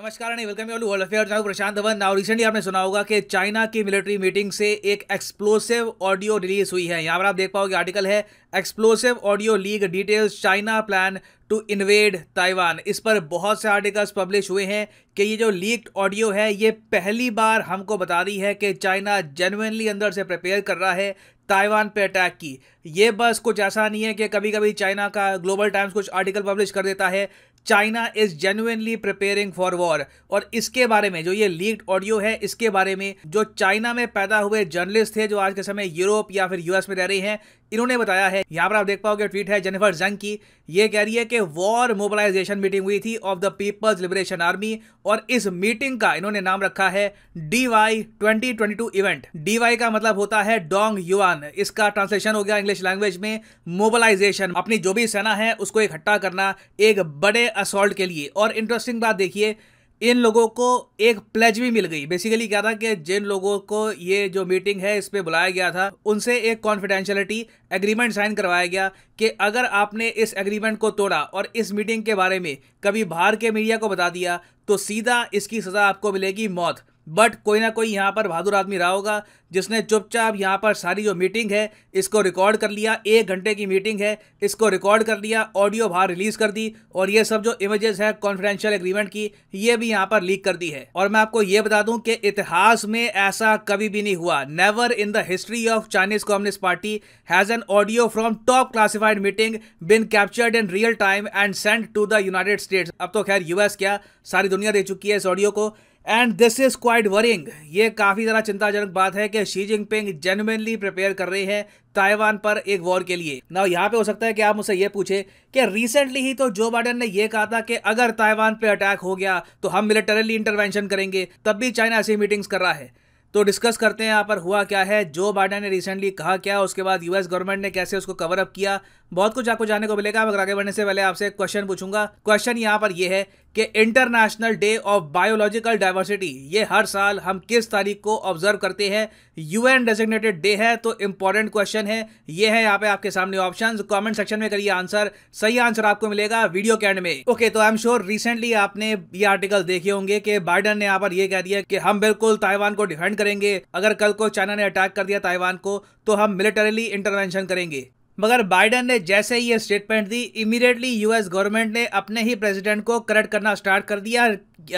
नमस्कार and welcome all world affair मैं Prashant Dhawan now recently आपने सुना होगा कि चाइना की मिलिट्री मीटिंग से एक एक्सप्लोसिव ऑडियो रिलीज हुई है यहाँ पर आप देख पाओगे आर्टिकल है explosive audio leak details China plan to invade Taiwan इस पर बहुत से आर्टिकल्स पब्लिश हुए हैं कि ये जो लीक्ड ऑडियो है ये पहली बार हमको बता रही है कि चाइना जेनुनली अंदर से प्रिपेयर कर रहा है ताइवान पे अटैक की ये बस कुछ ऐसा नहीं है कि कभी कभी चाइना का ग्लोबल टाइम्स कुछ आर्टिकल पब्लिश कर देता है China is genuinely preparing for war और इसके बारे में जो ये लीक्ड ऑडियो है इसके बारे में जो चाइना में पैदा हुए जर्नलिस्ट थे जो आज के समय यूरोप या फिर यूएस में रह रहे हैं इन्होंने बताया है यहाँ पर आप देख पाओगे ट्वीट है जेनिफर जंग की ये कह रही है कि वॉर मोबिलाइजेशन मीटिंग हुई थी of the People's Liberation Army और इस मीटिंग का इन्होंने नाम रखा है D Y twenty twenty two event D Y का मतलब होता है डोंग युआन इसका ट्रांसलेशन हो गया इंग्लिश लैंग्वेज में मोबिलाइजेशन अपनी जो भी सेना है उसको इकट्ठा करना एक बड़े असोल्ट के लिए और इंटरेस्टिंग बात देखिए इन लोगों को एक प्लेज भी मिल गई बेसिकली क्या था कि जिन लोगों को ये जो मीटिंग है इस पर बुलाया गया था उनसे एक कॉन्फिडेंशलिटी एग्रीमेंट साइन करवाया गया कि अगर आपने इस एग्रीमेंट को तोड़ा और इस मीटिंग के बारे में कभी बाहर के मीडिया को बता दिया तो सीधा इसकी सज़ा आपको मिलेगी मौत बट कोई ना कोई यहाँ पर बहादुर आदमी रहा होगा जिसने चुपचाप यहाँ पर सारी जो मीटिंग है इसको रिकॉर्ड कर लिया एक घंटे की मीटिंग है इसको रिकॉर्ड कर लिया ऑडियो बाहर रिलीज़ कर दी और ये सब जो इमेजेस है कॉन्फिडेंशियल एग्रीमेंट की ये भी यहाँ पर लीक कर दी है और मैं आपको ये बता दूं कि इतिहास में ऐसा कभी भी नहीं हुआ never in the history of Chinese Communist Party has an audio from top classified meeting been captured in real time and send to the United States अब तो खैर यूएस क्या सारी दुनिया दे चुकी है इस ऑडियो को and this is quite worrying ये काफ़ी ज्यादा चिंताजनक बात है कि शी जिनपिंग जेनुअनली प्रिपेयर कर रही है ताइवान पर एक वॉर के लिए ना यहाँ पे हो सकता है कि आप मुझसे ये पूछे कि रिसेंटली ही तो जो बाइडन ने ये कहा था कि अगर ताइवान पे अटैक हो गया तो हम मिलिटरली इंटरवेंशन करेंगे तब भी चाइना ऐसी मीटिंग्स कर रहा है तो डिस्कस करते हैं यहाँ पर हुआ क्या है जो बाइडन ने रिसेंटली कहा क्या उसके बाद यूएस गवर्नमेंट ने कैसे उसको कवर अप किया बहुत कुछ आपको जानने को मिलेगा मगर आगे बढ़ने से पहले आपसे एक क्वेश्चन पूछूंगा क्वेश्चन यहाँ पर यह है कि International Day of Biological Diversity ये हर साल हम किस तारीख को ऑब्जर्व करते हैं यूएन डेजिग्नेटेड डे है तो इंपॉर्टेंट क्वेश्चन है ये है यहाँ पे आपके सामने ऑप्शन कॉमेंट सेक्शन में करिए आंसर सही आंसर आपको मिलेगा वीडियो के एंड में ओके okay, तो आई एम श्योर रिसेंटली आपने ये आर्टिकल देखे होंगे कि बाइडन ने यहाँ पर यह कह दिया कि हम बिल्कुल ताइवान को डिफेंड करेंगे अगर कल को चाइना ने अटैक कर दिया ताइवान को तो हम मिलिटरीली इंटरवेंशन करेंगे मगर बाइडन ने जैसे ही ये स्टेटमेंट दी इमीडिएटली यूएस गवर्नमेंट ने अपने ही प्रेसिडेंट को करेक्ट करना स्टार्ट कर दिया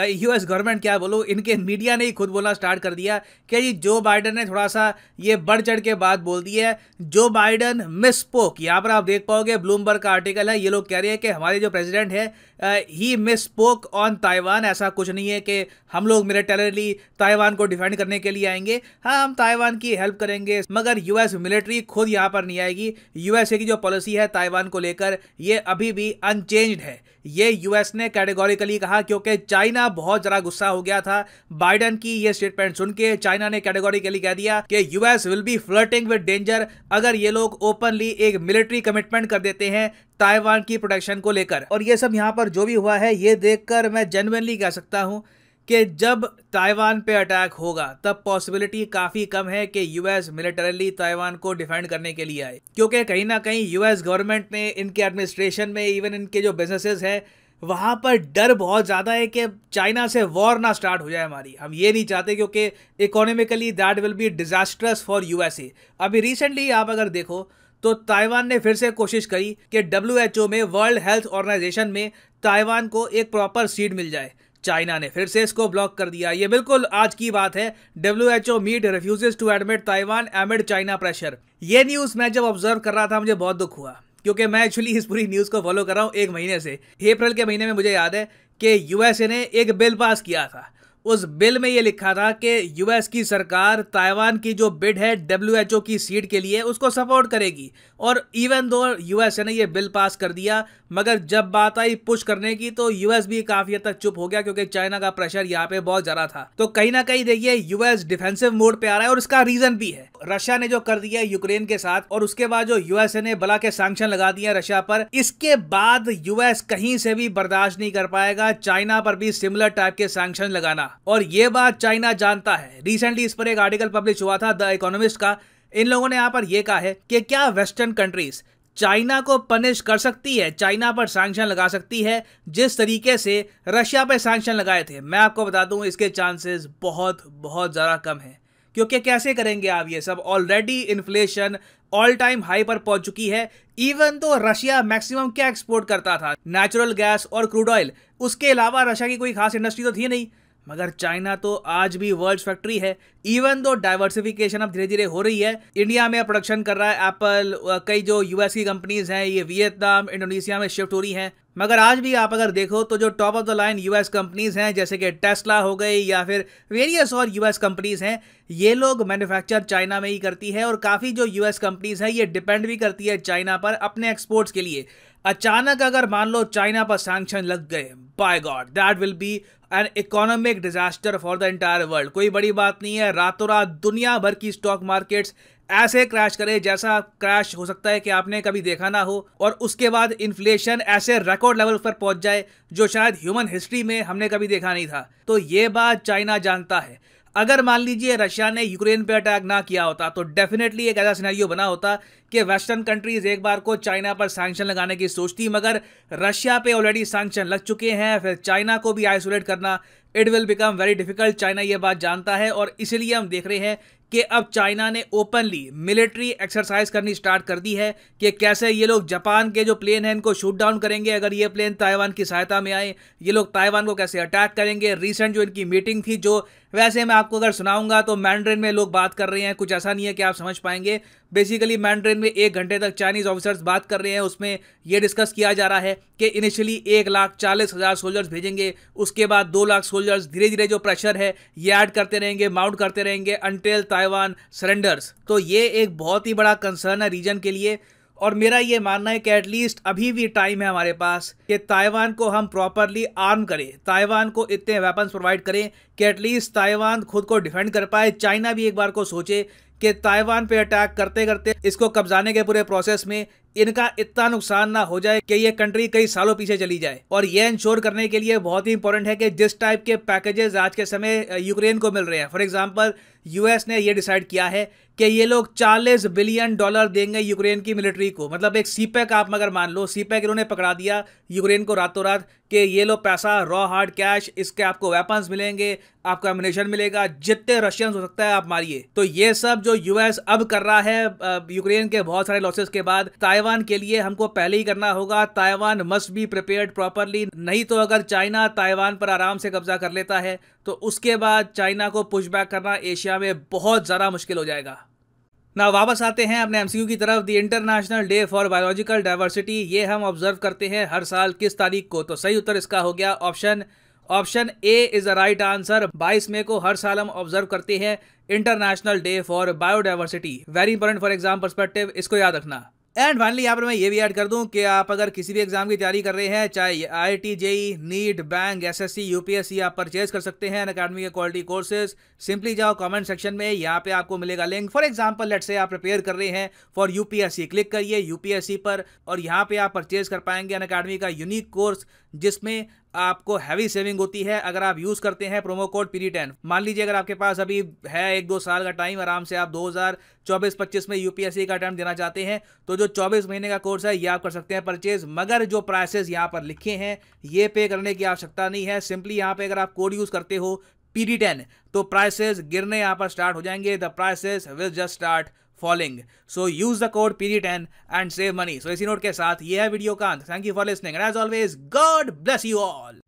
यूएस गवर्नमेंट क्या बोलो इनके मीडिया ने ही खुद बोलना स्टार्ट कर दिया कि जी जो बाइडन ने थोड़ा सा ये बढ़ चढ़ के बात बोल दी है जो बाइडन मिसपोक यहाँ पर आप देख पाओगे ब्लूमबर्ग का आर्टिकल है ये लोग कह रहे हैं कि हमारे जो प्रेजिडेंट है ही मिसपोक ऑन ताइवान ऐसा कुछ नहीं है कि हम लोग मिलिटरली ताइवान को डिफेंड करने के लिए आएंगे हाँ हम ताइवान की हेल्प करेंगे मगर यूएस मिलिट्री खुद यहाँ पर नहीं आएगी यूएसए की जो पॉलिसी है ताइवान को लेकर ये अभी भी अनचेंज्ड है ये यूएस ने कैटेगोरिकली कहा क्योंकि चाइना बहुत ज़रा गुस्सा हो गया था बाइडन की ये स्टेटमेंट सुन के चाइना ने कैटेगोरिकली कह दिया कि US will be flirting with danger अगर ये लोग ओपनली एक मिलिट्री कमिटमेंट कर देते हैं ताइवान की प्रोटेक्शन को लेकर और ये सब यहाँ पर जो भी हुआ है ये देखकर मैं जेनुअनली कह सकता हूँ कि जब ताइवान पे अटैक होगा तब पॉसिबिलिटी काफ़ी कम है कि यूएस मिलिटरली ताइवान को डिफेंड करने के लिए आए क्योंकि कहीं ना कहीं यूएस गवर्नमेंट ने इनके एडमिनिस्ट्रेशन में इवन इनके जो बिजनेसेस हैं वहाँ पर डर बहुत ज़्यादा है कि चाइना से वॉर ना स्टार्ट हो जाए हमारी हम ये नहीं चाहते क्योंकि economically that will be disastrous for you अभी रिसेंटली आप अगर देखो तो ताइवान ने फिर से कोशिश करी कि डब्ल्यू में वर्ल्ड हेल्थ ऑर्गेनाइजेशन में ताइवान को एक प्रॉपर सीट मिल जाए चाइना ने फिर से इसको ब्लॉक कर दिया ये बिल्कुल आज की बात है W H O meet refuse to admit Taiwan amid China pressure ये न्यूज़ मैं जब ऑब्जर्व कर रहा था मुझे बहुत दुख हुआ क्योंकि मैं एक्चुअली इस पूरी न्यूज़ को फॉलो कर रहा हूँ एक महीने से अप्रैल के महीने में मुझे याद है कि यूएसए ने एक बिल पास किया था उस बिल में यह लिखा था कि यूएस की सरकार ताइवान की जो बिड है डब्ल्यूएचओ की सीट के लिए उसको सपोर्ट करेगी और इवन दो यूएस ने ये बिल पास कर दिया मगर जब बात आई पुश करने की तो यूएस भी काफी हद तक चुप हो गया क्योंकि चाइना का प्रेशर यहाँ पे बहुत ज्यादा था तो कहीं ना कहीं देखिए यूएस डिफेंसिव मोड पे आ रहा है और इसका रीजन भी है रशिया ने जो कर दिया यूक्रेन के साथ और उसके बाद जो यूएसए ने बला के सैंक्शन लगा दिया रशिया पर इसके बाद यूएस कहीं से भी बर्दाश्त नहीं कर पाएगा चाइना पर भी सिमिलर टाइप के सैंक्शन लगाना और ये बात चाइना जानता है रिसेंटली इस पर एक आर्टिकल पब्लिश हुआ था द इकोनॉमिस्ट का इन लोगों ने यहाँ पर यह कहा है कि क्या वेस्टर्न कंट्रीज चाइना को पनिश कर सकती है चाइना पर सैंक्शन लगा सकती है जिस तरीके से रशिया पर सैंक्शन लगाए थे मैं आपको बता दूं इसके चांसेस बहुत बहुत ज़्यादा कम है क्योंकि कैसे करेंगे आप ये सब already inflation all time high पर पहुंच चुकी है इवन तो रशिया मैक्सिमम क्या एक्सपोर्ट करता था नेचुरल गैस और क्रूड ऑयल उसके अलावा रशिया की कोई खास इंडस्ट्री तो थी नहीं मगर चाइना तो आज भी वर्ल्ड फैक्ट्री है इवन दो डाइवर्सिफिकेशन अब धीरे धीरे हो रही है इंडिया में प्रोडक्शन कर रहा है एप्पल कई जो यूएस की कंपनीज हैं ये वियतनाम इंडोनेशिया में शिफ्ट हो रही हैं मगर आज भी आप अगर देखो तो जो top of the line US companies हैं जैसे कि टेस्ला हो गई या फिर वेरियस और यूएस कंपनीज हैं ये लोग मैन्युफैक्चर चाइना में ही करती है और काफ़ी जो यूएस कंपनीज हैं ये डिपेंड भी करती है चाइना पर अपने एक्सपोर्ट्स के लिए अचानक अगर मान लो चाइना पर सैंक्शन लग गए by God that will be an economic disaster for the entire world कोई बड़ी बात नहीं है रातों रात दुनिया भर की स्टॉक मार्केट्स ऐसे क्रैश करे जैसा क्रैश हो सकता है कि आपने कभी देखा ना हो और उसके बाद इन्फ्लेशन ऐसे रिकॉर्ड लेवल पर पहुंच जाए जो शायद ह्यूमन हिस्ट्री में हमने कभी देखा नहीं था तो ये बात चाइना जानता है अगर मान लीजिए रशिया ने यूक्रेन पर अटैक ना किया होता तो डेफिनेटली एक ऐसा सिनेरियो बना होता कि वेस्टर्न कंट्रीज एक बार को चाइना पर सैंक्शन लगाने की सोचती मगर रशिया पे ऑलरेडी सैंक्शन लग चुके हैं फिर चाइना को भी आइसोलेट करना it will become very difficult China ये बात जानता है और इसीलिए हम देख रहे हैं कि अब चाइना ने ओपनली मिलिट्री एक्सरसाइज करनी स्टार्ट कर दी है कि कैसे ये लोग जापान के जो प्लेन हैं इनको शूट डाउन करेंगे अगर ये प्लेन ताइवान की सहायता में आए ये लोग ताइवान को कैसे अटैक करेंगे रिसेंट जो इनकी मीटिंग थी जो वैसे मैं आपको अगर सुनाऊंगा तो मैंड्रेन में लोग बात कर रहे हैं कुछ ऐसा नहीं है कि आप समझ पाएंगे बेसिकली मैंड्रेन में एक घंटे तक चाइनीज़ ऑफिसर्स बात कर रहे हैं उसमें यह डिस्कस किया जा रहा है कि इनिशियली एक लाख चालीस हज़ार सोल्जर्स भेजेंगे उसके बाद दो लाख सोल्जर्स धीरे धीरे जो प्रेशर है ये ऐड करते रहेंगे माउंट करते रहेंगे अनटेल ताइवान सरेंडर्स तो ये एक बहुत ही बड़ा कंसर्न है रीजन के लिए और मेरा ये मानना है कि एटलीस्ट अभी भी टाइम है हमारे पास कि ताइवान को हम प्रॉपरली आर्म करें ताइवान को इतने वेपन्स प्रोवाइड करें कि एटलीस्ट ताइवान खुद को डिफेंड कर पाए चाइना भी एक बार को सोचे कि ताइवान पे अटैक करते करते इसको कब्जाने के पूरे प्रोसेस में इनका इतना नुकसान ना हो जाए कि ये कंट्री कई सालों पीछे चली जाए और ये इंश्योर करने के लिए बहुत ही इंपॉर्टेंट है कि जिस टाइप के पैकेजेस आज के समय यूक्रेन को मिल रहे हैं फॉर एग्जाम्पल यूएस ने यह डिसाइड किया है कि ये लोग 40 बिलियन डॉलर देंगे यूक्रेन की मिलिट्री को मतलब एक सीपैक आप मगर मान लो सीपैक इन्होंने पकड़ा दिया यूक्रेन को रातों रात कि ये लो पैसा रॉ हार्ड कैश इसके आपको वेपन्स मिलेंगे आपको एमिनेशन मिलेगा जितने रशियंस हो सकता है आप मारिए तो ये सब जो यूएस अब कर रहा है यूक्रेन के बहुत सारे लॉसेस के बाद ताइवान ताइवान के लिए हमको पहले ही करना होगा Taiwan must be prepared properly नहीं तो अगर चाइना ताइवान पर आराम से कब्जा कर लेता है तो उसके बाद चाइना को पुशबैक करना एशिया में बहुत ज़्यादा मुश्किल हो जाएगा ना वापस आते हैं अपने एमसीयू की तरफ the International Day for Biological Diversity ये हम ऑब्जर्व करते हैं हर साल किस तारीख को तो सही उत्तर इसका हो गया option option A is a right answer 22 मई को हर साल हम ऑब्जर्व करते हैं International Day for Biodiversity very important for exam perspective इसको याद रखना एंड फाइनली यहाँ पर मैं ये भी ऐड कर दूँ कि आप अगर किसी भी एग्जाम की तैयारी कर रहे हैं चाहे I T JEE NEET bank S S C U P S C आप परचेज कर सकते हैं अकेडमी के क्वालिटी कोर्सेज सिंपली जाओ कमेंट सेक्शन में यहाँ पे आपको मिलेगा लिंक फॉर एग्जाम्पल लेट से आप प्रिपेयर कर रहे हैं फॉर यूपीएससी क्लिक करिए यूपीएससी पर और यहाँ पे आप परचेज कर पाएंगे अन अकेडमी का यूनिक कोर्स जिसमें आपको हैवी सेविंग होती है अगर आप यूज़ करते हैं प्रोमो कोड पीरी टेन मान लीजिए अगर आपके पास अभी है एक दो साल का टाइम आराम से आप 2024-25 में यूपीएससी का अटैम्प देना चाहते हैं तो जो 24 महीने का कोर्स है ये आप कर सकते हैं परचेज मगर जो प्राइसेस यहाँ पर लिखे हैं ये पे करने की आवश्यकता नहीं है सिंपली यहाँ पर अगर आप कोड यूज़ करते हो पी टेन तो प्राइसेस गिरने यहाँ पर स्टार्ट हो जाएंगे the prices will just start following so use the code period N and save money so इसी नोट के साथ ये है वीडियो का अंत thank you for listening and as always God bless you all